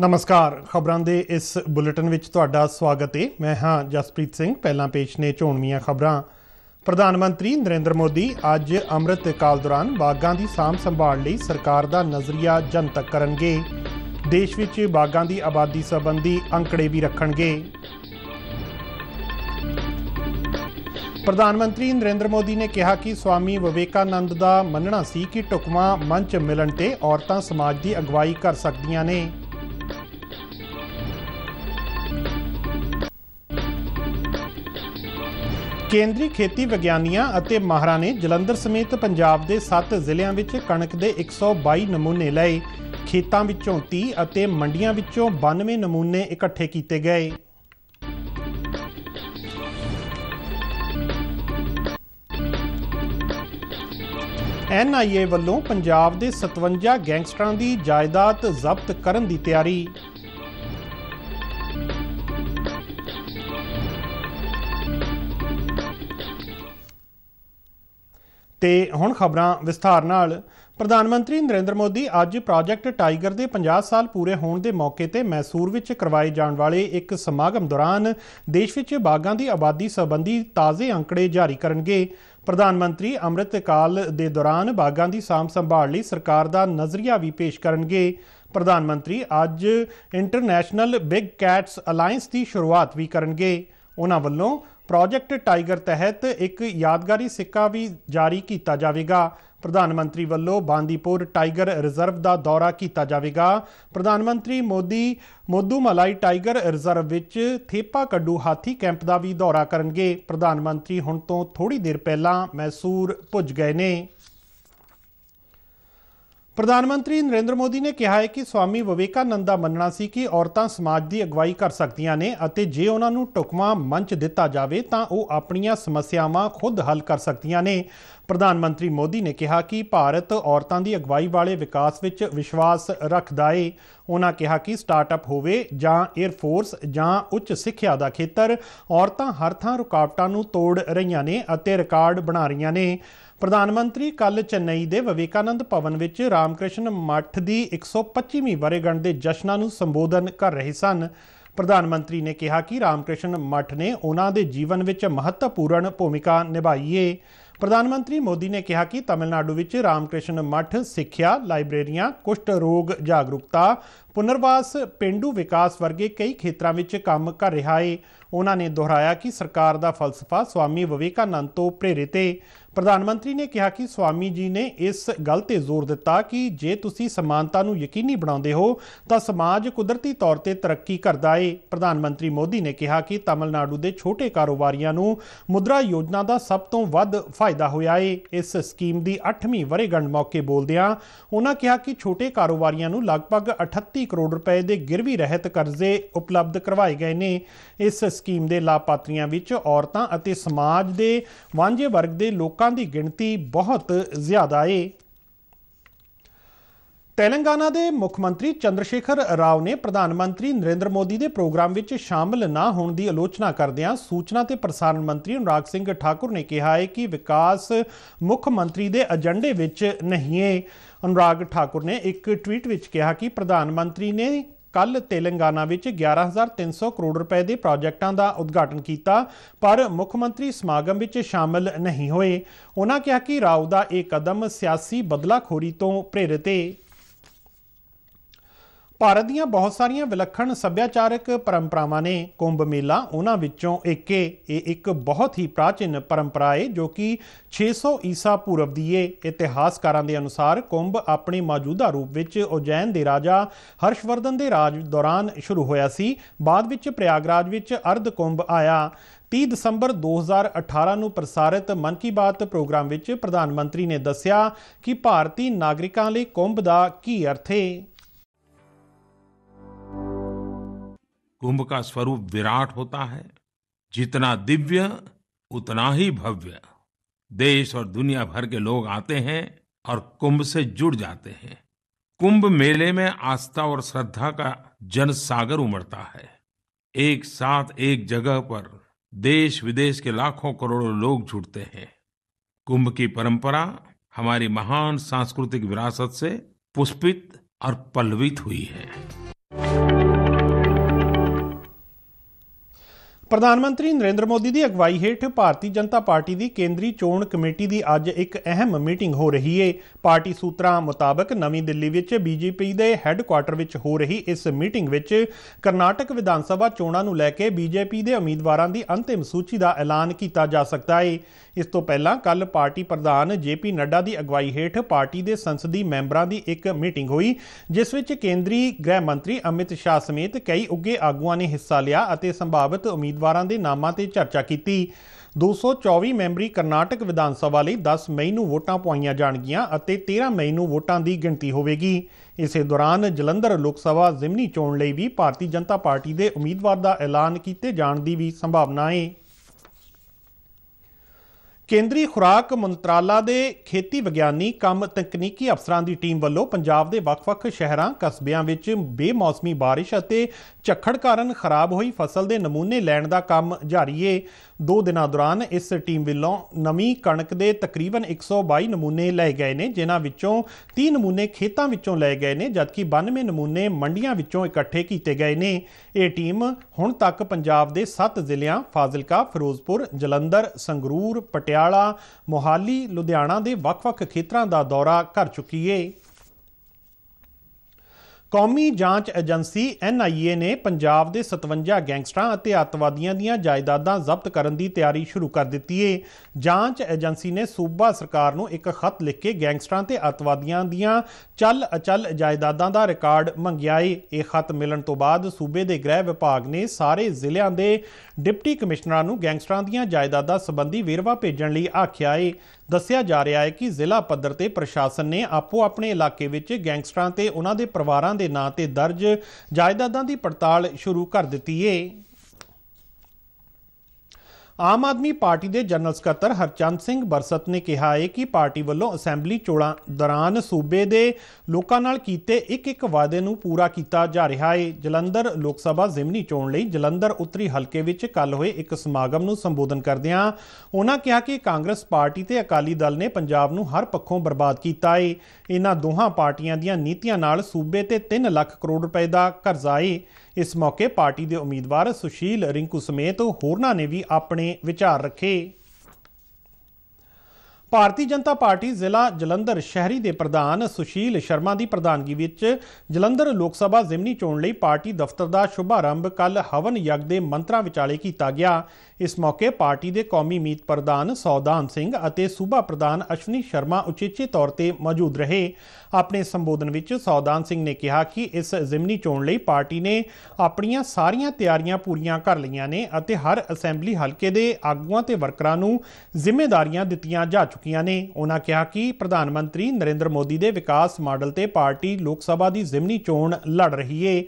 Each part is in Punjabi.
ਨਮਸਕਾਰ ਖਬਰਾਂ ਦੇ ਇਸ ਬੁਲੇਟਿਨ ਵਿੱਚ ਤੁਹਾਡਾ ਸਵਾਗਤ ਹੈ ਮੈਂ ਹਾਂ ਜਸਪ੍ਰੀਤ ਸਿੰਘ ਪਹਿਲਾਂ ਪੇਸ਼ ਨੇ ਝੋਣਵੀਆਂ ਖਬਰਾਂ ਪ੍ਰਧਾਨ ਮੰਤਰੀ ਨਰਿੰਦਰ ਮੋਦੀ ਅੱਜ ਅੰਮ੍ਰਿਤ ਕਾਲ ਦੌਰਾਨ ਬਾਗਾਂ ਦੀ ਸਾਂਭ ਸੰਭਾਲ ਲਈ ਸਰਕਾਰ ਦਾ ਨਜ਼ਰੀਆ ਜਨਤਕ ਕਰਨਗੇ ਦੇਸ਼ ਵਿੱਚ ਬਾਗਾਂ ਦੀ ਆਬਾਦੀ ਸੰਬੰਧੀ ਅੰਕੜੇ ਵੀ ਰੱਖਣਗੇ ਪ੍ਰਧਾਨ ਮੰਤਰੀ ਨਰਿੰਦਰ ਮੋਦੀ ਨੇ ਕਿਹਾ ਕਿ ਸਵਾਮੀ ਵਿਵੇਕਾਨੰਦ ਦਾ ਮੰਨਣਾ ਸੀ ਕਿ ਟੁਕਮਾ ਮੰਚ ਮਿਲਣ ਤੇ ਔਰਤਾਂ ਸਮਾਜ ਦੀ ਅਗਵਾਈ ਕਰ ਸਕਦੀਆਂ ਨੇ ਕੇਂਦਰੀ ਖੇਤੀ ਵਿਗਿਆਨੀਆਂ ਅਤੇ ਮਾਹਰਾਂ ਨੇ ਜਲੰਧਰ ਸਮੇਤ ਪੰਜਾਬ ਦੇ 7 ਜ਼ਿਲ੍ਹਿਆਂ ਵਿੱਚ ਕਣਕ ਦੇ 122 ਨਮੂਨੇ ਲਏ ਖੇਤਾਂ ਵਿੱਚੋਂ 30 ਅਤੇ ਮੰਡੀਆਂ ਵਿੱਚੋਂ 92 ਨਮੂਨੇ ਇਕੱਠੇ ਕੀਤੇ ਗਏ ਐਨਆਈਏ ਵੱਲੋਂ ਪੰਜਾਬ ਦੇ 57 ਗੈਂਗਸਟਰਾਂ ਦੀ ਜਾਇਦਾਦ ਜ਼ਬਤ ਕਰਨ ਦੀ ਤਿਆਰੀ ਤੇ ਹੁਣ ਖਬਰਾਂ ਵਿਸਥਾਰ ਨਾਲ ਪ੍ਰਧਾਨ ਮੰਤਰੀ ਨਰਿੰਦਰ ਮੋਦੀ ਅੱਜ ਪ੍ਰੋਜੈਕਟ ਟਾਈਗਰ ਦੇ 50 ਸਾਲ ਪੂਰੇ ਹੋਣ ਦੇ ਮੌਕੇ ਤੇ ਮੈਸੂਰ ਵਿੱਚ ਕਰਵਾਏ ਜਾਣ ਵਾਲੇ ਇੱਕ ਸਮਾਗਮ ਦੌਰਾਨ ਦੇਸ਼ ਵਿੱਚ ਬਾਗਾਂ ਦੀ ਆਬਾਦੀ ਸੰਬੰਧੀ ਤਾਜ਼ੇ ਅੰਕੜੇ ਜਾਰੀ ਕਰਨਗੇ ਪ੍ਰਧਾਨ ਮੰਤਰੀ ਕਾਲ ਦੇ ਦੌਰਾਨ ਬਾਗਾਂ ਦੀ ਸਾਂਭ ਸੰਭਾਲ ਲਈ ਸਰਕਾਰ ਦਾ ਨਜ਼ਰੀਆ ਵੀ ਪੇਸ਼ ਕਰਨਗੇ ਪ੍ਰਧਾਨ ਮੰਤਰੀ ਅੱਜ ਇੰਟਰਨੈਸ਼ਨਲ ਬਿਗ ਕੈਟਸ ਅਲਾਈਅੰਸ ਦੀ ਸ਼ੁਰੂਆਤ ਵੀ ਕਰਨਗੇ ਉਹਨਾਂ ਵੱਲੋਂ ਪ੍ਰੋਜੈਕਟ ਟਾਈਗਰ ਤਹਿਤ ਇੱਕ ਯਾਦਗਾਰੀ ਸਿੱਕਾ ਵੀ ਜਾਰੀ ਕੀਤਾ ਜਾਵੇਗਾ ਪ੍ਰਧਾਨ ਮੰਤਰੀ ਵੱਲੋਂ ਬਾਂਦੀਪੁਰ ਟਾਈਗਰ ਰਿਜ਼ਰਵ ਦਾ ਦੌਰਾ ਕੀਤਾ ਜਾਵੇਗਾ ਪ੍ਰਧਾਨ ਮੰਤਰੀ ਮੋਦੀ ਮੋਦੂਮਲਾਈ ਟਾਈਗਰ ਰਿਜ਼ਰਵ ਵਿੱਚ ਥੇਪਾ ਕੱਡੂ ਹਾਥੀ ਕੈਂਪ ਦਾ ਵੀ ਦੌਰਾ ਕਰਨਗੇ ਪ੍ਰਧਾਨ ਮੰਤਰੀ ਹੁਣ ਤੋਂ ਥੋੜੀ ਦੇਰ ਪਹਿਲਾਂ ਮੈਸੂਰ ਪੁੱਜ ਗਏ ਨੇ ਪ੍ਰਧਾਨ ਮੰਤਰੀ ਨਰਿੰਦਰ ਮੋਦੀ ਨੇ ਕਿਹਾ ਹੈ ਕਿ ਸਵਾਮੀ ਵਿਵੇਕਾਨੰਦ ਦਾ ਮੰਨਣਾ ਸੀ ਕਿ ਔਰਤਾਂ ਸਮਾਜ ਦੀ ਅਗਵਾਈ ਕਰ ਸਕਦੀਆਂ ਨੇ ਅਤੇ ਜੇ ਉਹਨਾਂ ਨੂੰ ਟੁਕਮਾ ਮੰਚ ਦਿੱਤਾ ਜਾਵੇ ਤਾਂ ਉਹ ਆਪਣੀਆਂ ਸਮੱਸਿਆਵਾਂ ਖੁਦ ਹੱਲ ਕਰ ਸਕਦੀਆਂ ਨੇ ਪ੍ਰਧਾਨ ਮੰਤਰੀ ਮੋਦੀ ਨੇ ਕਿਹਾ ਕਿ ਭਾਰਤ ਔਰਤਾਂ ਦੀ ਅਗਵਾਈ ਵਾਲੇ ਵਿਕਾਸ ਵਿੱਚ ਵਿਸ਼ਵਾਸ ਰੱਖਦਾ ਹੈ ਉਹਨਾਂ ਕਿਹਾ ਕਿ ਸਟਾਰਟਅਪ ਹੋਵੇ ਜਾਂ 에ਅਰ ਫੋਰਸ ਜਾਂ ਉੱਚ ਸਿੱਖਿਆ ਦਾ ਖੇਤਰ ਔਰਤਾਂ ਹਰ ਥਾਂ ਰੁਕਾਵਟਾਂ ਨੂੰ ਤੋੜ ਰਹੀਆਂ ਨੇ ਅਤੇ ਰਿਕਾਰਡ ਬਣਾ ਰਹੀਆਂ ਨੇ ਪ੍ਰਧਾਨ ਮੰਤਰੀ ਕੱਲ ਚੇਨਈ ਦੇ ਵਿਵੇਕਾਨੰਦ ਭਵਨ ਵਿੱਚ ਰਾਮਕ੍ਰਿਸ਼ਨ ਮੱਠ ਦੀ 125ਵੀਂ ਵਰੇਗੰਢ ਦੇ ਜਸ਼ਨਾਂ ਨੂੰ ਸੰਬੋਧਨ ਕਰ ਰਹੇ ਸਨ ਪ੍ਰਧਾਨ ਮੰਤਰੀ ਨੇ ਕਿਹਾ ਕਿ ਰਾਮਕ੍ਰਿਸ਼ਨ ਮੱਠ ਨੇ ਉਹਨਾਂ ਦੇ ਜੀਵਨ ਵਿੱਚ ਮਹੱਤਵਪੂਰਨ ਭੂਮਿਕਾ ਨਿਭਾਈ ਹੈ ਪ੍ਰਧਾਨ ਮੰਤਰੀ ਮੋਦੀ ਨੇ ਕਿਹਾ ਕਿ ਤਾਮਿਲਨਾਡੂ ਵਿੱਚ ਰਾਮਕ੍ਰਿਸ਼ਨ ਮੱਠ ਸਿੱਖਿਆ, ਲਾਇਬ੍ਰੇਰੀਆਂ, ਕੁਸ਼ਟ ਰੋਗ ਜਾਗਰੂਕਤਾ, ਪੁਨਰਵਾਸ, ਪਿੰਡੂ ਵਿਕਾਸ ਵਰਗੇ ਕਈ ਖੇਤਰਾਂ ਵਿੱਚ ਕੰਮ ਕਰ ਰਿਹਾ ਹੈ। ਉਹਨਾਂ ਨੇ ਦੁਹਰਾਇਆ ਕਿ ਸਰਕਾਰ ਦਾ ਫਲਸਫਾ ਸਵਾਮੀ ਵਿਵੇਕਾਨੰਦ ਤੋਂ ਪ੍ਰੇਰਿਤ ਹੈ। ਪ੍ਰਧਾਨ ਮੰਤਰੀ ਨੇ ਕਿਹਾ ਕਿ ਸਵਾਮੀ ਜੀ ਨੇ ਇਸ ਗੱਲ ਤੇ ਜ਼ੋਰ ਦਿੱਤਾ ਕਿ ਜੇ ਤੁਸੀਂ ਸਮਾਨਤਾ ਨੂੰ ਯਕੀਨੀ ਬਣਾਉਂਦੇ ਹੋ ਤਾਂ ਸਮਾਜ ਕੁਦਰਤੀ ਤੌਰ ਤੇ ਤਰੱਕੀ ਕਰਦਾ ਏ ਪ੍ਰਧਾਨ ਮੰਤਰੀ ਮੋਦੀ ਨੇ ਕਿਹਾ ਕਿ ਤਾਮਿਲਨਾਡੂ ਦੇ ਛੋਟੇ ਕਾਰੋਬਾਰੀਆਂ ਨੂੰ ਮੁਦਰਾ ਯੋਜਨਾ ਦਾ ਸਭ ਤੋਂ ਵੱਧ ਫਾਇਦਾ ਹੋਇਆ ਏ ਇਸ ਸਕੀਮ ਦੀ 8ਵੀਂ ਵਰੇਗੰਢ ਮੌਕੇ ਬੋਲਦਿਆਂ ਉਹਨਾਂ ਕਿਹਾ ਕਿ ਛੋਟੇ ਕਾਰੋਬਾਰੀਆਂ ਨੂੰ ਲਗਭਗ 38 ਕਰੋੜ ਰੁਪਏ ਦੇ ਗਿਰਵੀ ਰਹਿਤ ਕਰਜ਼ੇ ਉਪਲਬਧ ਕਰਵਾਏ ਗਏ ਨੇ ਇਸ ਸਕੀਮ ਦੇ ਲਾਭਪਾਤਰੀਆਂ ਵਿੱਚ ਔਰਤਾਂ ਅਤੇ ਸਮਾਜ ਦੇ ਵਾਂਝੇ ਵਰਗ ਦੇ ਲੋਕਾਂ ਲੋਕਾਂ ਦੀ ਗਿਣਤੀ ਬਹੁਤ ਜ਼ਿਆਦਾ ਏ ਤੇਲੰਗਾਨਾ ਦੇ ਮੁੱਖ ਮੰਤਰੀ ਚੰਦਰਸ਼ੇਖਰ ਰਾਓ ਨੇ ਪ੍ਰਧਾਨ ਮੰਤਰੀ ਨਰਿੰਦਰ ਮੋਦੀ ਦੇ ਪ੍ਰੋਗਰਾਮ ਵਿੱਚ ਸ਼ਾਮਲ ਨਾ ਹੋਣ ਦੀ ਆਲੋਚਨਾ ਕਰਦਿਆਂ ਸੂਚਨਾ ਤੇ ਪ੍ਰਸਾਰਣ ਮੰਤਰੀ ਅਨੁਰਾਗ ਸਿੰਘ ਠਾਕੁਰ ਨੇ ਕਿਹਾ ਹੈ ਕਿ ਵਿਕਾਸ ਮੁੱਖ ਮੰਤਰੀ ਦੇ ਏਜੰਡੇ ਵਿੱਚ ਨਹੀਂ ਹੈ ਅਨੁਰਾਗ ਠਾਕੁਰ ਨੇ ਇੱਕ ਟਵੀਟ ਵਿੱਚ ਕਿਹਾ ਕਿ ਪ੍ਰਧਾਨ ਮੰਤਰੀ ਨੇ ਕੱਲ ਤੇਲੰਗਾਨਾ ਵਿੱਚ 11300 ਕਰੋੜ ਰੁਪਏ ਦੇ ਪ੍ਰੋਜੈਕਟਾਂ ਦਾ ਉਦਘਾਟਨ ਕੀਤਾ ਪਰ ਮੁੱਖ ਮੰਤਰੀ ਸਮਾਗਮ ਵਿੱਚ ਸ਼ਾਮਲ ਨਹੀਂ ਹੋਏ ਉਹਨਾਂ ਕਿਹਾ ਕਿ ਰਾਓ ਦਾ ਇਹ ਕਦਮ ਸਿਆਸੀ ਬਦਲਾਖੋਰੀ ਤੋਂ ਪ੍ਰੇਰਿਤ ਹੈ ਭਾਰਤ ਦੀਆਂ ਬਹੁਤ ਸਾਰੀਆਂ ਵਿਲੱਖਣ ਸੱਭਿਆਚਾਰਕ ਪਰੰਪਰਾਵਾਂ ਨੇ ਕੁੰਭ ਮੇਲਾ ਉਹਨਾਂ ਵਿੱਚੋਂ ਇੱਕ ਹੈ ਇਹ ਇੱਕ ਬਹੁਤ ਹੀ ਪ੍ਰਾਚੀਨ ਪਰੰਪਰਾ ਹੈ ਜੋ ਕਿ 600 ਈਸਾ ਪੂਰਵ ਦੀ ਹੈ ਇਤਿਹਾਸਕਾਰਾਂ ਦੇ ਅਨੁਸਾਰ ਕੁੰਭ ਆਪਣੇ ਮੌਜੂਦਾ ਰੂਪ ਵਿੱਚ ਉਜੈਨ ਦੇ ਰਾਜਾ ਹਰਸ਼ਵਰਧਨ ਦੇ ਰਾਜ ਦੌਰਾਨ ਸ਼ੁਰੂ ਹੋਇਆ ਸੀ ਬਾਅਦ ਵਿੱਚ ਪ੍ਰਯਾਗਰਾਜ ਵਿੱਚ ਅਰਧ ਕੁੰਭ ਆਇਆ 30 ਦਸੰਬਰ 2018 ਨੂੰ ਪ੍ਰਸਾਰਿਤ ਮਨ ਕੀ ਬਾਤ ਪ੍ਰੋਗਰਾਮ ਵਿੱਚ ਪ੍ਰਧਾਨ ਮੰਤਰੀ ਨੇ ਦੱਸਿਆ ਕਿ ਭਾਰਤੀ ਨਾਗਰਿਕਾਂ ਲਈ ਕੁੰਭ ਦਾ ਕੀ ਅਰਥ ਹੈ कुंभ का स्वरूप विराट होता है जितना दिव्य उतना ही भव्य देश और दुनिया भर के लोग आते हैं और कुंभ से जुड़ जाते हैं कुंभ मेले में आस्था और श्रद्धा का जनसागर उमड़ता है एक साथ एक जगह पर देश विदेश के लाखों करोड़ों लोग जुड़ते हैं कुंभ की परंपरा हमारी महान सांस्कृतिक विरासत से पुष्पित और पल्लवित हुई है ਪ੍ਰਧਾਨ ਮੰਤਰੀ ਨਰਿੰਦਰ ਮੋਦੀ ਦੀ ਅਗਵਾਈ ਹੇਠ ਭਾਰਤੀ ਜਨਤਾ ਪਾਰਟੀ ਦੀ ਕੇਂਦਰੀ ਚੋਣ ਕਮੇਟੀ ਦੀ ਅੱਜ ਇੱਕ ਅਹਿਮ ਮੀਟਿੰਗ ਹੋ ਰਹੀ ਹੈ ਪਾਰਟੀ ਸੂਤਰਾਂ ਮੁਤਾਬਕ ਨਵੀਂ ਦਿੱਲੀ ਵਿੱਚ ਬੀਜੇਪੀ ਦੇ ਹੈੱਡਕੁਆਰਟਰ ਵਿੱਚ ਹੋ ਰਹੀ ਇਸ ਮੀਟਿੰਗ ਵਿੱਚ ਕਰਨਾਟਕ ਵਿਧਾਨ ਸਭਾ ਚੋਣਾਂ ਨੂੰ ਲੈ ਕੇ ਬੀਜੇਪੀ ਦੇ ਉਮੀਦਵਾਰਾਂ ਦੀ ਅੰਤਿਮ ਸੂਚੀ ਦਾ ਐਲਾਨ ਕੀਤਾ ਜਾ ਸਕਦਾ ਹੈ ਇਸ ਤੋਂ ਪਹਿਲਾਂ ਕੱਲ ਪਾਰਟੀ ਪ੍ਰਧਾਨ ਜੇਪੀ ਨੱਡਾ ਦੀ ਅਗਵਾਈ ਹੇਠ ਪਾਰਟੀ ਦੇ ਸੰਸਦੀ ਮੈਂਬਰਾਂ ਦੀ ਇੱਕ ਮੀਟਿੰਗ ਹੋਈ ਜਿਸ ਵਿੱਚ ਕੇਂਦਰੀ ਗ੍ਰਹਿ ਮੰਤਰੀ ਅਮਿਤ ਸ਼ਾਹ ਸਮੇਤ ਕਈ ਉੱਗੇ ਆਗੂਆਂ ਨੇ ਹਿੱਸਾ ਲਿਆ ਅਤੇ ਸੰਭਾਵਿਤ ਉਮੀਦਵਾਰਾਂ ਦੇ ਨਾਮਾਂ ਤੇ ਚਰਚਾ ਕੀਤੀ 224 ਮੈਂਬਰੀ ਕਰਨਾਟਕ ਵਿਧਾਨ ਸਭਾ ਲਈ 10 ਮਈ ਨੂੰ ਵੋਟਾਂ ਪਾਈਆਂ ਜਾਣਗੀਆਂ ਅਤੇ 13 ਮਈ ਨੂੰ ਵੋਟਾਂ ਦੀ ਗਿਣਤੀ ਹੋਵੇਗੀ ਇਸੇ ਦੌਰਾਨ ਜਲੰਧਰ ਲੋਕ ਸਭਾ ਜ਼ਿਮਨੀ ਚੋਣ ਲਈ ਵੀ ਭਾਰਤੀ ਜਨਤਾ ਪਾਰਟੀ ਦੇ ਉਮੀਦਵਾਰ ਦਾ ਐਲਾਨ ਕੀਤੇ ਜਾਣ ਦੀ ਵੀ ਸੰਭਾਵਨਾ ਹੈ ਕੇਂਦਰੀ ਖੁਰਾਕ ਮੰਤਰਾਲਾ ਦੇ ਖੇਤੀ ਵਿਗਿਆਨੀ ਕੰਮ ਤਕਨੀਕੀ ਅਫਸਰਾਂ ਦੀ ਟੀਮ ਵੱਲੋਂ ਪੰਜਾਬ ਦੇ ਵੱਖ-ਵੱਖ ਸ਼ਹਿਰਾਂ ਕਸਬਿਆਂ ਵਿੱਚ ਬੇਮੌਸਮੀ بارش ਅਤੇ ਝੱਖੜ ਕਾਰਨ ਖਰਾਬ ਹੋਈ ਫਸਲ ਦੇ ਨਮੂਨੇ ਲੈਣ ਦਾ ਕੰਮ ਜਾਰੀ ਹੈ ਦੋ ਦਿਨਾਂ ਦੌਰਾਨ ਇਸ ਟੀਮ ਵੱਲੋਂ ਨਵੀਂ ਕਣਕ ਦੇ ਤਕਰੀਬਨ 122 ਨਮੂਨੇ ਲਏ ਗਏ ਨੇ ਜਿਨ੍ਹਾਂ ਵਿੱਚੋਂ 30 ਨਮੂਨੇ ਖੇਤਾਂ ਵਿੱਚੋਂ ਲਏ ਗਏ ਨੇ ਜਦਕਿ 92 ਨਮੂਨੇ ਮੰਡੀਆਂ ਵਿੱਚੋਂ ਇਕੱਠੇ ਕੀਤੇ ਗਏ ਨੇ ਇਹ ਟੀਮ ਹੁਣ ਤੱਕ ਪੰਜਾਬ ਦੇ 7 ਜ਼ਿਲ੍ਹਿਆਂ ਫਾਜ਼ਿਲਕਾ ਫਿਰੋਜ਼ਪੁਰ ਜਲੰਧਰ ਸੰਗਰੂਰ ਪਟਿਆਲਾ ਮੋਹਾਲੀ ਲੁਧਿਆਣਾ ਦੇ ਵੱਖ-ਵੱਖ ਖੇਤਰਾਂ ਦਾ ਦੌਰਾ ਕਰ ਚੁੱਕੀ ਏ ਕੌਮੀ ਜਾਂਚ ਏਜੰਸੀ ਐਨਆਈਏ ਨੇ ਪੰਜਾਬ ਦੇ 57 ਗੈਂਗਸਟਰਾਂ ਅਤੇ ਅੱਤਵਾਦੀਆਂ ਦੀਆਂ ਜਾਇਦਾਦਾਂ ਜ਼ਬਤ ਕਰਨ ਦੀ ਤਿਆਰੀ ਸ਼ੁਰੂ ਕਰ ਦਿੱਤੀ ਹੈ ਜਾਂਚ ਏਜੰਸੀ ਨੇ ਸੂਬਾ ਸਰਕਾਰ ਨੂੰ ਇੱਕ ਖਤ ਲਿਖ ਕੇ ਗੈਂਗਸਟਰਾਂ ਤੇ ਅੱਤਵਾਦੀਆਂ ਦੀਆਂ ਚੱਲ ਅਚਲ ਜਾਇਦਾਦਾਂ ਦਾ ਰਿਕਾਰਡ ਮੰਗਿਆ ਹੈ ਇਹ ਖਤ ਮਿਲਣ ਤੋਂ ਬਾਅਦ ਸੂਬੇ ਦੇ ਗ੍ਰਹਿ ਵਿਭਾਗ ਨੇ ਸਾਰੇ ਜ਼ਿਲ੍ਹਿਆਂ ਦੇ ਡਿਪਟੀ ਕਮਿਸ਼ਨਰਾਂ ਨੂੰ ਗੈਂਗਸਟਰਾਂ ਦੀਆਂ ਜਾਇਦਾਦਾਂ ਸੰਬੰਧੀ ਵੇਰਵਾ ਭੇਜਣ ਲਈ ਆਖਿਆ ਹੈ ਦੱਸਿਆ ਜਾ ਰਿਹਾ ਹੈ ਕਿ ਜ਼ਿਲ੍ਹਾ ਪੱਧਰ ਤੇ ਪ੍ਰਸ਼ਾਸਨ ਨੇ ਆਪੋ ਆਪਣੇ ਇਲਾਕੇ ਵਿੱਚ ਗੈਂਗਸਟਰਾਂ ਤੇ ਉਹਨਾਂ ਦੇ ਪਰਿਵਾਰਾਂ ਦੇ ਨਾਂ ਤੇ ਦਰਜ ਜਾਇਦਾਦਾਂ ਦੀ ਪੜਤਾਲ ਸ਼ੁਰੂ ਕਰ ਦਿੱਤੀ ਹੈ ਆਮ ਆਦਮੀ ਪਾਰਟੀ ਦੇ ਜਨਰਲ ਸਕੱਤਰ ਹਰਚੰਦ ਸਿੰਘ ਬਰਸਤ ਨੇ ਕਿਹਾ ਹੈ ਕਿ ਪਾਰਟੀ ਵੱਲੋਂ ਅਸੈਂਬਲੀ ਚੋਣਾਂ ਦੌਰਾਨ ਸੂਬੇ ਦੇ ਲੋਕਾਂ ਨਾਲ ਕੀਤੇ ਇੱਕ-ਇੱਕ ਵਾਅਦੇ ਨੂੰ ਪੂਰਾ ਕੀਤਾ ਜਾ ਰਿਹਾ ਹੈ ਜਲੰਧਰ ਲੋਕ ਸਭਾ ਜ਼ਿਮਨੀ ਚੋਣ ਲਈ ਜਲੰਧਰ ਉੱਤਰੀ ਹਲਕੇ ਵਿੱਚ ਕੱਲ ਹੋਏ ਇੱਕ ਸਮਾਗਮ ਨੂੰ ਸੰਬੋਧਨ ਕਰਦਿਆਂ ਉਹਨਾਂ ਕਿਹਾ ਕਿ ਕਾਂਗਰਸ ਪਾਰਟੀ ਤੇ ਅਕਾਲੀ ਦਲ ਨੇ ਪੰਜਾਬ ਨੂੰ ਹਰ ਪੱਖੋਂ ਬਰਬਾਦ ਕੀਤਾ ਹੈ ਇਹਨਾਂ ਦੋਹਾਂ ਪਾਰਟੀਆਂ ਦੀਆਂ ਨੀਤੀਆਂ ਨਾਲ ਸੂਬੇ ਤੇ 3 ਲੱਖ ਕਰੋੜ ਰੁਪਏ ਦਾ ਕਰਜ਼ਾ ਹੈ ਇਸ ਮੌਕੇ ਪਾਰਟੀ ਦੇ ਉਮੀਦਵਾਰ ਸੁਸ਼ੀਲ ਰਿੰਕੂ ਸਮੇਤ ਹੋਰਨਾਂ ਨੇ ਵੀ ਆਪਣੇ ਵਿਚਾਰ ਰੱਖੇ ਭਾਰਤੀ ਜਨਤਾ ਪਾਰਟੀ ਜ਼ਿਲ੍ਹਾ ਜਲੰਧਰ ਸ਼ਹਿਰੀ ਦੇ ਪ੍ਰਧਾਨ ਸੁਸ਼ੀਲ ਸ਼ਰਮਾ ਦੀ ਪ੍ਰਧਾਨਗੀ ਵਿੱਚ ਜਲੰਧਰ ਲੋਕ ਸਭਾ ਜ਼ਿਮਨੀ ਚੋਣ ਲਈ ਪਾਰਟੀ ਦਫ਼ਤਰ ਦਾ ਸ਼ੁਭਾਰੰਭ ਕੱਲ ਹਵਨ ਯੱਗ ਦੇ ਮੰਤਰਾਂ ਵਿਚਾਲੇ ਕੀਤਾ ਗਿਆ ਇਸ ਮੌਕੇ ਪਾਰਟੀ ਦੇ ਕੌਮੀ ਮੀਤ ਪ੍ਰਧਾਨ ਸੌਦਾਨ ਸਿੰਘ ਅਤੇ ਸੂਬਾ ਪ੍ਰਧਾਨ ਅਸ਼ਵਨੀ ਸ਼ਰਮਾ ਉਚੇਚੇ ਤੌਰ ਤੇ ਮੌਜੂਦ ਰਹੇ ਆਪਣੇ ਸੰਬੋਧਨ ਵਿੱਚ ਸੌਦਾਨ ਸਿੰਘ ਨੇ ਕਿਹਾ ਕਿ ਇਸ ਜ਼ਿਮਨੀ ਚੋਣ ਲਈ ਪਾਰਟੀ ਨੇ ਆਪਣੀਆਂ ਸਾਰੀਆਂ ਤਿਆਰੀਆਂ ਪੂਰੀਆਂ ਕਰ ਲਈਆਂ ਨੇ ਅਤੇ ਹਰ ਅਸੈਂਬਲੀ ਹਲਕੇ ਦੇ ਆਗੂਆਂ ਤੇ ਵਰਕਰਾਂ ਨੂੰ ਜ਼ਿੰਮੇਵਾਰੀਆਂ ਦਿੱਤੀਆਂ ਜਾ ਚੁੱਕੀਆਂ ਨੇ ਉਹਨਾਂ ਕਿਹਾ ਕਿ ਪ੍ਰਧਾਨ ਮੰਤਰੀ ਨਰਿੰਦਰ ਮੋਦੀ ਦੇ ਵਿਕਾਸ ਮਾਡਲ ਤੇ ਪਾਰਟੀ ਲੋਕ ਸਭਾ ਦੀ ਜ਼ਿਮਨੀ ਚੋਣ ਲੜ ਰਹੀ ਏ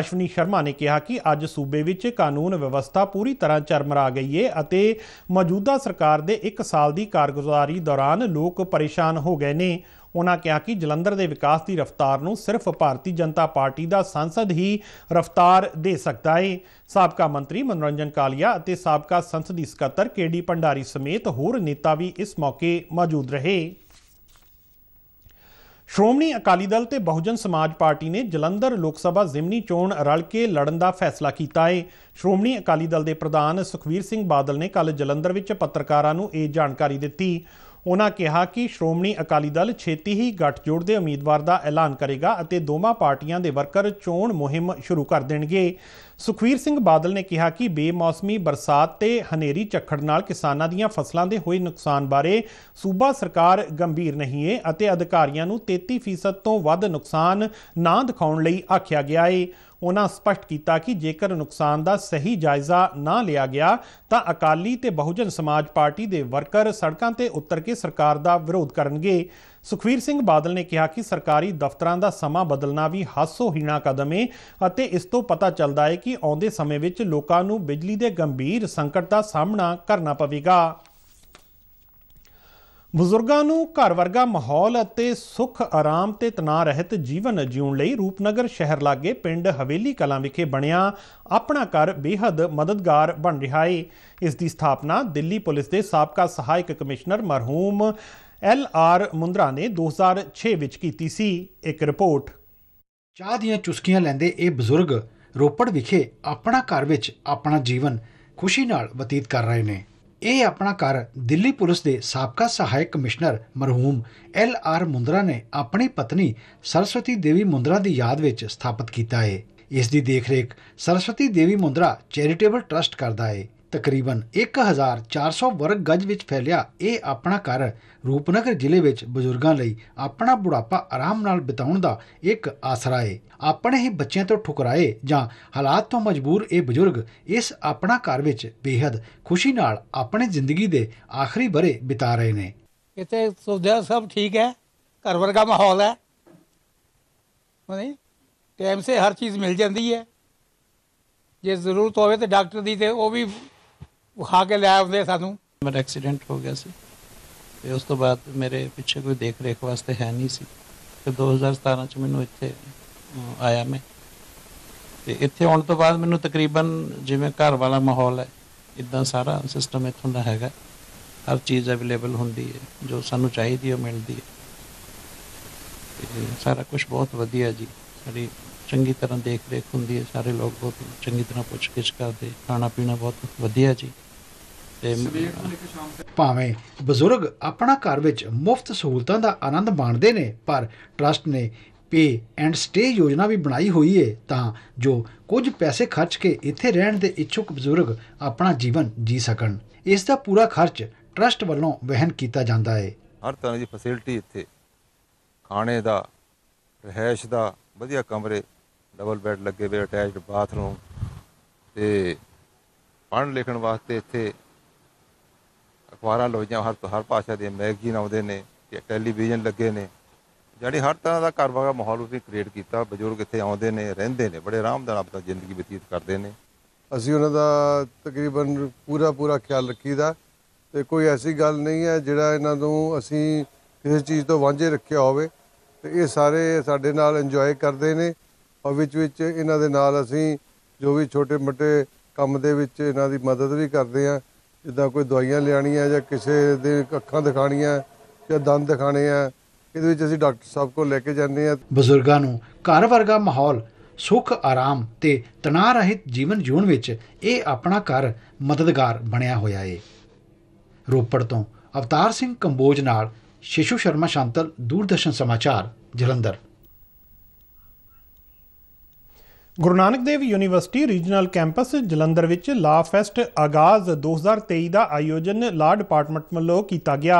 ਅਸ਼ਵਨੀ ਸ਼ਰਮਾ ਨੇ ਕਿਹਾ ਕਿ ਅੱਜ ਸੂਬੇ ਵਿੱਚ ਕਾਨੂੰਨ ਵਿਵਸਥਾ ਪੂਰੀ ਤਰ੍ਹਾਂ ਚਰਮਰਾ ਗਈ ਏ ਅਤੇ ਮੌਜੂਦਾ ਸਰਕਾਰ ਦੇ 1 ਸਾਲ ਦੀ ਕਾਰਗੁਜ਼ਾਰੀ ਦੌਰਾਨ ਲੋਕ ਪਰੇਸ਼ਾਨ ਹੋ ਗਏ ਨੇ ਉਹਨਾਂ ਕਿਹਾ ਕਿ ਜਲੰਧਰ ਦੇ ਵਿਕਾਸ ਦੀ ਰਫ਼ਤਾਰ ਨੂੰ ਸਿਰਫ ਭਾਰਤੀ ਜਨਤਾ ਪਾਰਟੀ ਦਾ ਸੰਸਦ ਹੀ ਰਫ਼ਤਾਰ ਦੇ ਸਕਦਾ ਹੈ ਸਾਬਕਾ ਮੰਤਰੀ ਮਨੋਰੰਜਨ ਕਾਲੀਆ ਅਤੇ ਸਾਬਕਾ ਸੰਸਦੀ ਸਕੱਤਰ ਕੇਡੀ ਭੰਡਾਰੀ ਸਮੇਤ ਹੋਰ ਨੇਤਾ ਵੀ ਇਸ ਮੌਕੇ ਮੌਜੂਦ ਰਹੇ ਸ਼੍ਰੋਮਣੀ ਅਕਾਲੀ ਦਲ ਤੇ ਬਹੁਜਨ ਸਮਾਜ ਪਾਰਟੀ ਨੇ ਜਲੰਧਰ ਲੋਕ ਸਭਾ ਜ਼ਿਮਨੀ ਚੋਣ ਰਲ ਕੇ ਲੜਨ ਦਾ ਫੈਸਲਾ ਕੀਤਾ ਹੈ ਸ਼੍ਰੋਮਣੀ ਅਕਾਲੀ ਦਲ ਦੇ ਪ੍ਰਧਾਨ ਸੁਖਵੀਰ ਸਿੰਘ ਬਾਦਲ ਨੇ ਕੱਲ ਜਲੰਧਰ ਵਿੱਚ ਪੱਤਰਕਾਰਾਂ ਨੂੰ ਇਹ ਜਾਣਕਾਰੀ ਦਿੱਤੀ ਉਹਨਾਂ ਕਿਹਾ ਕਿ ਸ਼੍ਰੋਮਣੀ ਅਕਾਲੀ ਦਲ ਛੇਤੀ ਹੀ ਗੱਠਜੋੜ ਦੇ ਉਮੀਦਵਾਰ ਦਾ ਐਲਾਨ ਕਰੇਗਾ ਅਤੇ ਦੋਵਾਂ ਪਾਰਟੀਆਂ ਦੇ ਵਰਕਰ ਚੋਣ ਮੁਹਿੰਮ ਸ਼ੁਰੂ ਕਰ ਦੇਣਗੇ ਸੁਖਵੀਰ ਸਿੰਘ ਬਾਦਲ ਨੇ ਕਿਹਾ ਕਿ ਬੇਮੌਸਮੀ ਬਰਸਾਤ ਤੇ ਹਨੇਰੀ ਝੱਖੜ ਨਾਲ ਕਿਸਾਨਾਂ ਦੀਆਂ ਫਸਲਾਂ ਦੇ ਹੋਏ ਨੁਕਸਾਨ ਬਾਰੇ ਸੂਬਾ ਸਰਕਾਰ ਗੰਭੀਰ ਨਹੀਂ ਹੈ ਅਤੇ ਅਧਿਕਾਰੀਆਂ ਨੂੰ 33% ਤੋਂ ਵੱਧ ਨੁਕਸਾਨ ਨਾ ਦਿਖਾਉਣ ਲਈ ਆਖਿਆ ਗਿਆ ਹੈ ਉਹਨਾਂ ਸਪਸ਼ਟ ਕੀਤਾ ਕਿ ਜੇਕਰ ਨੁਕਸਾਨ ਦਾ ਸਹੀ ਜਾਇਜ਼ਾ ਨਾ ਲਿਆ ਗਿਆ ਤਾਂ ਅਕਾਲੀ ਤੇ ਬਹੁਜਨ ਸਮਾਜ ਪਾਰਟੀ ਦੇ ਵਰਕਰ ਸੜਕਾਂ ਤੇ ਉਤਰ ਕੇ ਸਰਕਾਰ ਦਾ ਵਿਰੋਧ ਕਰਨਗੇ ਸੁਖਵੀਰ ਸਿੰਘ ਬਾਦਲ ਨੇ ਕਿਹਾ ਕਿ ਸਰਕਾਰੀ ਦਫ਼ਤਰਾਂ ਦਾ ਸਮਾਂ ਬਦਲਣਾ ਵੀ ਹਾਸੋਹੀਣਾ ਕਦਮ ਹੈ ਅਤੇ ਇਸ ਤੋਂ ਪਤਾ ਚੱਲਦਾ ਹੈ ਕਿ ਆਉਂਦੇ ਸਮੇਂ ਵਿੱਚ ਲੋਕਾਂ ਨੂੰ ਬਿਜਲੀ ਦੇ ਗੰਭੀਰ ਸੰਕਟ ਦਾ ਸਾਹਮਣਾ ਕਰਨਾ ਪਵੇਗਾ ਬਜ਼ੁਰਗਾਂ ਨੂੰ ਘਰ ਵਰਗਾ ਮਾਹੌਲ ਅਤੇ ਸੁਖ ਆਰਾਮ ਤੇ ਤਣਾਅ ਰਹਿਤ ਜੀਵਨ ਜਿਉਣ ਲਈ ਰੂਪਨਗਰ ਸ਼ਹਿਰ ਲਾਗੇ ਪਿੰਡ ਹਵੇਲੀ ਕਲਾਂ ਵਿਖੇ ਬਣਿਆ ਆਪਣਾ ਘਰ ਬੇਹੱਦ ਮਦਦਗਾਰ ਬਣ ਰਿਹਾ ਹੈ ਇਸ ਦੀ ਸਥਾਪਨਾ ਦਿੱਲੀ ਪੁਲਿਸ ਦੇ ਸਾਬਕਾ ਸਹਾਇਕ ਕਮਿਸ਼ਨਰ ਮਰਹੂਮ ਐਲ ਆਰ ਮੁੰਦਰਾ ਨੇ 2006 ਵਿੱਚ ਕੀਤੀ ਸੀ ਇੱਕ ਰਿਪੋਰਟ ਚਾਹ ਦੀਆਂ ਚੁਸਕੀਆਂ ਲੈਂਦੇ ਇਹ ਬਜ਼ੁਰਗ ਰੋਪੜ ਵਿਖੇ ਆਪਣਾ ਘਰ ਵਿੱਚ ਆਪਣਾ ਜੀਵਨ ਖੁਸ਼ੀ ਨਾਲ ਬਤੀਤ ਕਰ ਰਹੇ ਨੇ ਇਹ ਆਪਣਾ ਘਰ ਦਿੱਲੀ ਪੁਲਿਸ ਦੇ ਸਾਬਕਾ ਸਹਾਇਕ ਕਮਿਸ਼ਨਰ ਮਰਹੂਮ ਐਲ ਆਰ ਮੁੰਦਰਾ ਨੇ ਆਪਣੀ ਪਤਨੀ ਸਰਸਵਤੀ ਦੇਵੀ ਮੁੰਦਰਾ ਦੀ ਯਾਦ ਵਿੱਚ ਸਥਾਪਿਤ ਕੀਤਾ ਹੈ ਇਸ ਦੀ ਦੇਖਰੇਖ ਸਰਸਵਤੀ ਦੇਵੀ ਮੁੰਦਰਾ ਚੈਰੀਟੇਬਲ ਟਰਸਟ ਕਰਦਾ ਹੈ ਤਕਰੀਬਨ 1400 ਵਰਗ ਗਜ ਵਿੱਚ ਫੈਲਿਆ ਇਹ ਆਪਣਾ ਘਰ ਰੂਪਨਗਰ ਜ਼ਿਲ੍ਹੇ ਵਿੱਚ ਬਜ਼ੁਰਗਾਂ ਲਈ ਆਪਣਾ ਬੁਢਾਪਾ ਆਰਾਮ ਨਾਲ ਬਿਤਾਉਣ ਦਾ ਇੱਕ ਆਸਰਾ ਹੈ ਆਪਣੇ ਹੀ ਬੱਚਿਆਂ ਤੋਂ ਠੁਕਰਾਏ ਜਾਂ ਹਾਲਾਤ ਤੋਂ ਮਜਬੂਰ ਇਹ ਬਜ਼ੁਰਗ ਇਸ ਆਪਣਾ ਘਰ ਵਿੱਚ ਬੇहद ਖੁਸ਼ੀ ਨਾਲ ਆਪਣੇ ਜ਼ਿੰਦਗੀ ਦੇ ਆਖਰੀ ਬਰੇ ਬਿਤਾ ਰਹੇ ਨੇ ਇੱਥੇ ਸੁਧਿਆ ਸਭ ਠੀਕ ਹੈ ਘਰ ਵਰਗਾ ਮਾਹੌਲ ਹੈ ਨਹੀਂ ਟਾਈਮ ਸੇ ਹਰ ਚੀਜ਼ ਮਿਲ ਜਾਂਦੀ ਹੈ ਜੇ ਜ਼ਰੂਰਤ ਹੋਵੇ ਤੇ ਡਾਕਟਰ ਦੀ ਤੇ ਉਹ ਵੀ ਵਿਖਾ ਕੇ ਲੈ ਆਉਂਦੇ ਸਾਨੂੰ ਮੇਰਾ ਐਕਸੀਡੈਂਟ ਹੋ ਗਿਆ ਸੀ ਤੇ ਉਸ ਤੋਂ ਬਾਅਦ ਮੇਰੇ ਪਿੱਛੇ ਕੋਈ ਦੇਖ ਰੇਖ ਵਾਸਤੇ ਹੈ ਨਹੀਂ ਸੀ ਤੇ 2017 ਚ ਮੈਨੂੰ ਇੱਥੇ ਆਇਆ ਮੈਂ ਤੇ ਇੱਥੇ ਆਉਣ ਤੋਂ ਬਾਅਦ ਮੈਨੂੰ ਤਕਰੀਬਨ ਜਿਵੇਂ ਘਰ ਵਾਲਾ ਮਾਹੌਲ ਹੈ ਇਦਾਂ ਸਾਰਾ ਸਿਸਟਮ ਇੱਥੋਂ ਦਾ ਹੈਗਾ ਹਰ ਚੀਜ਼ ਅਵੇਲੇਬਲ ਹੁੰਦੀ ਹੈ ਜੋ ਸਾਨੂੰ ਚਾਹੀਦੀ ਹੈ ਮਿਲਦੀ ਹੈ ਸਾਰਾ ਕੁਝ ਬਹੁਤ ਵਧੀਆ ਜੀ ਸਾਡੀ ਚੰਗੀ ਤਰ੍ਹਾਂ ਦੇਖ ਰੇਖ ਹੁੰਦੀ ਹੈ ਸਾਰੇ ਲੋਕ ਬਹੁਤ ਚੰਗੀ ਤਰ੍ਹਾਂ ਪੁੱਛ ਕੇ ਕਰਦੇ ਖਾਣਾ ਪੀਣਾ ਬਹੁਤ ਵਧੀਆ ਜੀ ਤੇ ਭਾਵੇਂ ਬਜ਼ੁਰਗ ਆਪਣਾ ਘਰ ਵਿੱਚ ਮੁਫਤ ਸਹੂਲਤਾਂ ਦਾ ਆਨੰਦ ਮਾਣਦੇ ਨੇ ਪਰ ਟਰਸਟ ਨੇ ਪੇ ਐਂਡ ਸਟੇ ਯੋਜਨਾ ਵੀ ਬਣਾਈ ਹੋਈ ਹੈ ਤਾਂ ਜੋ ਕੁਝ ਪੈਸੇ ਖਰਚ ਕੇ ਇੱਥੇ ਰਹਿਣ ਦੇ ਇੱਛੁਕ ਬਜ਼ੁਰਗ ਆਪਣਾ ਜੀਵਨ ਜੀ ਸਕਣ ਇਸ ਦਾ ਪੂਰਾ ਖਰਚ ਟਰਸਟ ਵੱਲੋਂ ਵਹਿਨ ਕੀਤਾ ਜਾਂਦਾ ਹੈ ਹਰ ਤਰ੍ਹਾਂ ਦੀ ਫੈਸਿਲਿਟੀ ਇੱਥੇ ਖਾਣੇ ਦਾ ਰਹਿائش ਦਾ ਵਧੀਆ ਕਮਰੇ ਡਬਲ ਬੈੱਡ ਲੱਗੇ ਹੋਏ ਅਟੈਚਡ ਬਾਥਰੂਮ ਤੇ ਪੜ੍ਹਨ ਲਿਖਣ ਵਾਸਤੇ ਇੱਥੇ ਅਖਬਾਰਾਂ ਲੋਜਾਂ ਹਰ ਹਰ ਭਾਸ਼ਾ ਦੇ ਮੈਗਜ਼ੀਨ ਆਉਂਦੇ ਨੇ ਤੇ ਟੈਲੀਵਿਜ਼ਨ ਲੱਗੇ ਨੇ ਜਿਹੜੇ ਹਰ ਤਰ੍ਹਾਂ ਦਾ ਘਰ ਮਾਹੌਲ ਉਸੇ ਕ੍ਰੀਏਟ ਕੀਤਾ ਬਜ਼ੁਰਗ ਇੱਥੇ ਆਉਂਦੇ ਨੇ ਰਹਿੰਦੇ ਨੇ ਬੜੇ ਆਰਾਮ ਨਾਲ ਜ਼ਿੰਦਗੀ ਬਤੀਤ ਕਰਦੇ ਨੇ ਅਸੀਂ ਉਹਨਾਂ ਦਾ ਤਕਰੀਬਨ ਪੂਰਾ ਪੂਰਾ ਖਿਆਲ ਰੱਖੀਦਾ ਤੇ ਕੋਈ ਐਸੀ ਗੱਲ ਨਹੀਂ ਹੈ ਜਿਹੜਾ ਇਹਨਾਂ ਨੂੰ ਅਸੀਂ ਕਿਸੇ ਚੀਜ਼ ਤੋਂ ਵਾਂਝੇ ਰੱਖਿਆ ਹੋਵੇ ਤੇ ਇਹ ਸਾਰੇ ਸਾਡੇ ਨਾਲ ਇੰਜੋਏ ਕਰਦੇ ਨੇ ਔਰ ਵਿੱਚ ਵਿੱਚ ਇਹਨਾਂ ਦੇ ਨਾਲ ਅਸੀਂ ਜੋ ਵੀ ਛੋਟੇ ਮੱਟੇ ਕੰਮ ਦੇ ਵਿੱਚ ਇਹਨਾਂ ਦੀ ਮਦਦ ਵੀ ਕਰਦੇ ਆ ਜਿੱਦਾਂ ਕੋਈ ਦਵਾਈਆਂ ਲਿਆਣੀਆਂ ਜਾਂ ਕਿਸੇ ਦੇ ਅੱਖਾਂ ਦਿਖਾਣੀਆਂ ਜਾਂ ਦੰਦ ਦਿਖਾਣੇ ਆ ਇਹਦੇ ਵਿੱਚ ਅਸੀਂ ਡਾਕਟਰ ਸਾਹਿਬ ਕੋਲ ਲੈ ਕੇ ਜਾਂਦੇ ਆ ਬਜ਼ੁਰਗਾਂ ਨੂੰ ਘਰ ਵਰਗਾ ਮਾਹੌਲ ਸੁਖ ਆਰਾਮ ਤੇ ਤਣਾਅ ਰਹਿਤ ਜੀਵਨ ਜਿਉਣ ਵਿੱਚ ਇਹ ਆਪਣਾ ਘਰ ਮਦਦਗਾਰ ਬਣਿਆ ਹੋਇਆ ਏ ਰੋਪੜ ਤੋਂ ਅਵਤਾਰ ਸਿੰਘ ਕੰਬੋਜ ਨਾਲ ਸ਼ਿਸ਼ੂ Sharma Shantal Doordarshan Samachar Jalandhar Guru Nanak Dev university regional campus Jalandhar ਵਿੱਚ ਲਾ ਫੈਸਟ ਆਗਾਜ਼ 2023 ਦਾ ਆਯੋਜਨ ਲਾ ਡਿਪਾਰਟਮੈਂਟ ਵੱਲੋਂ ਕੀਤਾ ਗਿਆ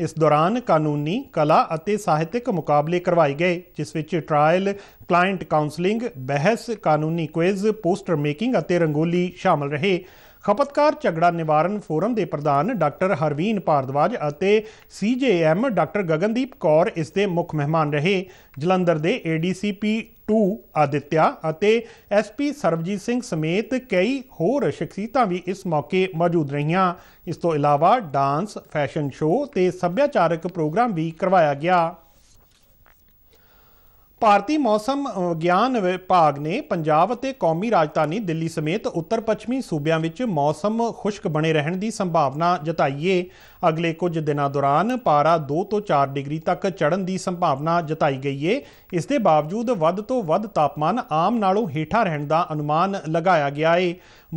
ਇਸ ਦੌਰਾਨ ਕਾਨੂੰਨੀ ਕਲਾ ਅਤੇ ਸਾਹਿਤਿਕ ਮੁਕਾਬਲੇ ਕਰਵਾਏ ਗਏ ਜਿਸ ਵਿੱਚ ਟ੍ਰਾਇਲ ਕਲਾਇੰਟ ਕਾਉਂਸਲਿੰਗ ਬਹਿਸ ਕਾਨੂੰਨੀ ਕੁਇਜ਼ ਪੋਸਟਰ ਮੇਕਿੰਗ ਅਤੇ ਰੰਗੋਲੀ ਸ਼ਾਮਲ ਰਹੇ ਖਪਤਕਾਰ ਝਗੜਾ ਨਿਵਾਰਨ ਫੋਰਮ ਦੇ ਪ੍ਰਧਾਨ ਡਾਕਟਰ ਹਰਵੀਨ ਭਾਰਦਵਾਜ ਅਤੇ ਸੀਜੇਐਮ ਡਾਕਟਰ ਗਗਨਦੀਪ ਕੌਰ ਇਸ ਦੇ ਮੁੱਖ ਮਹਿਮਾਨ ਰਹੇ ਜਲੰਧਰ ਦੇ ਏਡੀਸੀਪੀ ਟੂ ਆਦਿਤਿਆ ਅਤੇ ਐਸਪੀ ਸਰਬਜੀਤ ਸਿੰਘ ਸਮੇਤ ਕਈ ਹੋਰ ਸ਼ਖਸੀਤਾਂ ਵੀ ਇਸ ਮੌਕੇ ਮੌਜੂਦ ਰਹੀਆਂ ਇਸ ਤੋਂ ਇਲਾਵਾ ਡਾਂਸ ਫੈਸ਼ਨ ਸ਼ੋਅ ਤੇ ਸੱਭਿਆਚਾਰਕ ਪ੍ਰੋਗਰਾਮ ਵੀ ਕਰਵਾਇਆ ਗਿਆ ਭਾਰਤੀ ਮੌਸਮ ਗਿਆਨ ਵਿਭਾਗ ਨੇ ਪੰਜਾਬ ਅਤੇ ਕੌਮੀ ਰਾਜਧਾਨੀ ਦਿੱਲੀ ਸਮੇਤ ਉੱਤਰ ਪੱਛਮੀ ਸੂਬਿਆਂ ਵਿੱਚ ਮੌਸਮ ਖੁਸ਼ਕ ਬਣੇ ਰਹਿਣ ਦੀ ਸੰਭਾਵਨਾ ਜਤਾਈ ਹੈ ਅਗਲੇ ਕੁਝ ਦਿਨਾਂ ਦੌਰਾਨ ਪਾਰਾ 2 ਤੋਂ 4 ਡਿਗਰੀ ਤੱਕ ਚੜ੍ਹਨ ਦੀ ਸੰਭਾਵਨਾ ਜਤਾਈ ਗਈ ਹੈ ਇਸ ਦੇ ਬਾਵਜੂਦ ਵੱਧ ਤੋਂ ਵੱਧ ਤਾਪਮਾਨ ਆਮ ਨਾਲੋਂ ਹੇਠਾਂ ਰਹਿਣ ਦਾ ਅਨੁਮਾਨ ਲਗਾਇਆ ਗਿਆ ਹੈ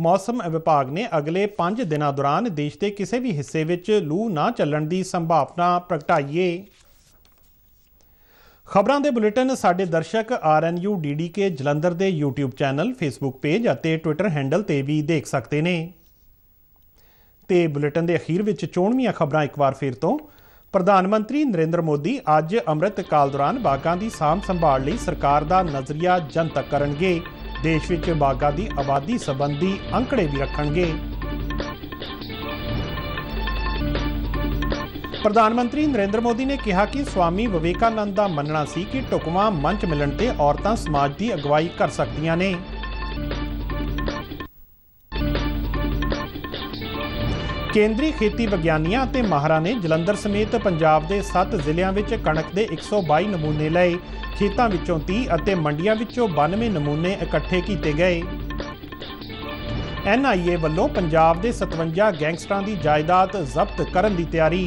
ਮੌਸਮ ਵਿਭਾਗ ਨੇ ਅਗਲੇ 5 ਦਿਨਾਂ ਦੌਰਾਨ ਦੇਸ਼ ਦੇ ਕਿਸੇ ਵੀ ਹਿੱਸੇ ਵਿੱਚ ਲੂ ਨਾ ਚੱਲਣ ਦੀ ਸੰਭਾਵਨਾ ਪ੍ਰਗਟਾਈ ਹੈ ਖਬਰਾਂ ਦੇ ਬੁਲੇਟਿਨ ਸਾਡੇ ਦਰਸ਼ਕ RNU DDK ਜਲੰਧਰ ਦੇ YouTube ਚੈਨਲ Facebook ਪੇਜ ਅਤੇ Twitter ਹੈਂਡਲ ਤੇ ਵੀ ਦੇਖ ਸਕਦੇ ਨੇ ਤੇ ਬੁਲੇਟਿਨ ਦੇ ਅਖੀਰ ਵਿੱਚ ਚੋਣਵੀਆਂ ਖਬਰਾਂ ਇੱਕ ਵਾਰ ਫੇਰ ਤੋਂ ਪ੍ਰਧਾਨ ਮੰਤਰੀ ਨਰਿੰਦਰ ਮੋਦੀ ਅੱਜ ਅੰਮ੍ਰਿਤ ਕਾਲ ਦੌਰਾਨ ਬਾਗਾਂ ਦੀ ਸਾਂਭ ਸੰਭਾਲ ਲਈ ਸਰਕਾਰ ਦਾ ਨਜ਼ਰੀਆ ਜਨਤਕ ਕਰਨਗੇ ਦੇਸ਼ ਵਿੱਚ ਬਾਗਾਂ ਦੀ ਆਬਾਦੀ ਸੰਬੰਧੀ ਅੰਕੜੇ ਵੀ ਰੱਖਣਗੇ ਪ੍ਰਧਾਨ ਮੰਤਰੀ ਨਰਿੰਦਰ ਮੋਦੀ ਨੇ ਕਿਹਾ ਕਿ ਸਵਾਮੀ ਵਿਵੇਕਾਨੰਦ ਦਾ ਮੰਨਣਾ ਸੀ ਕਿ ਟੁਕਮਾ ਮੰਚ ਮਿਲਣ ਤੇ ਔਰਤਾਂ ਸਮਾਜ ਦੀ ਅਗਵਾਈ ਕਰ ਸਕਦੀਆਂ ਨੇ ਕੇਂਦਰੀ ਖੇਤੀ ਵਿਗਿਆਨੀਆਂ ਅਤੇ ਮਾਹਰਾਂ ਨੇ ਜਲੰਧਰ ਸਮੇਤ ਪੰਜਾਬ ਦੇ 7 ਜ਼ਿਲ੍ਹਿਆਂ ਵਿੱਚ ਕਣਕ ਦੇ 122 ਨਮੂਨੇ ਲਏ ਖੇਤਾਂ ਵਿੱਚੋਂ 30 ਅਤੇ ਮੰਡੀਆਂ ਵਿੱਚੋਂ 92 ਨਮੂਨੇ ਇਕੱਠੇ ਕੀਤੇ ਗਏ ਐਨਆਈਏ ਵੱਲੋਂ ਪੰਜਾਬ ਦੇ 57 ਗੈਂਗਸਟਰਾਂ ਦੀ ਜਾਇਦਾਦ ਜ਼ਬਤ ਕਰਨ ਦੀ ਤਿਆਰੀ